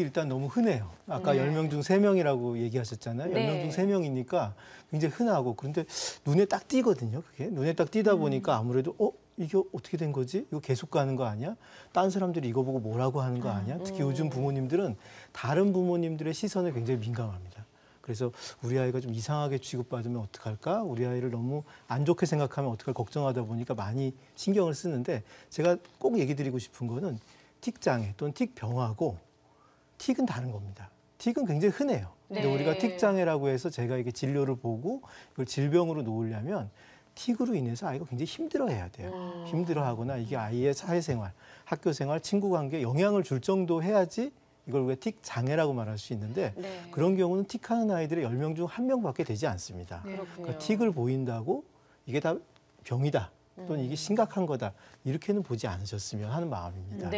일단 너무 흔해요. 아까 네. 10명 중 3명이라고 얘기하셨잖아요. 10명 중 3명이니까 굉장히 흔하고 그런데 눈에 딱 띄거든요. 그게 눈에 딱 띄다 음. 보니까 아무래도 어? 이게 어떻게 된 거지? 이거 계속 가는 거 아니야? 딴 사람들이 이거 보고 뭐라고 하는 거 아, 아니야? 특히 음. 요즘 부모님들은 다른 부모님들의 시선에 굉장히 민감합니다. 그래서 우리 아이가 좀 이상하게 취급받으면 어떡할까? 우리 아이를 너무 안 좋게 생각하면 어떡할 걱정하다 보니까 많이 신경을 쓰는데 제가 꼭 얘기 드리고 싶은 거는 틱 장애 또는 틱 병하고 틱은 다른 겁니다. 틱은 굉장히 흔해요. 근데 네. 우리가 틱 장애라고 해서 제가 이게 진료를 보고 이걸 질병으로 놓으려면 틱으로 인해서 아이가 굉장히 힘들어해야 돼요. 음. 힘들어하거나 이게 아이의 사회생활, 학교생활, 친구관계 영향을 줄 정도 해야지 이걸 우리가 틱 장애라고 말할 수 있는데 네. 그런 경우는 틱하는 아이들의 열명 중 한명밖에 되지 않습니다. 네, 그러니까 틱을 보인다고 이게 다 병이다 또는 음. 이게 심각한 거다 이렇게는 보지 않으셨으면 하는 마음입니다. 네.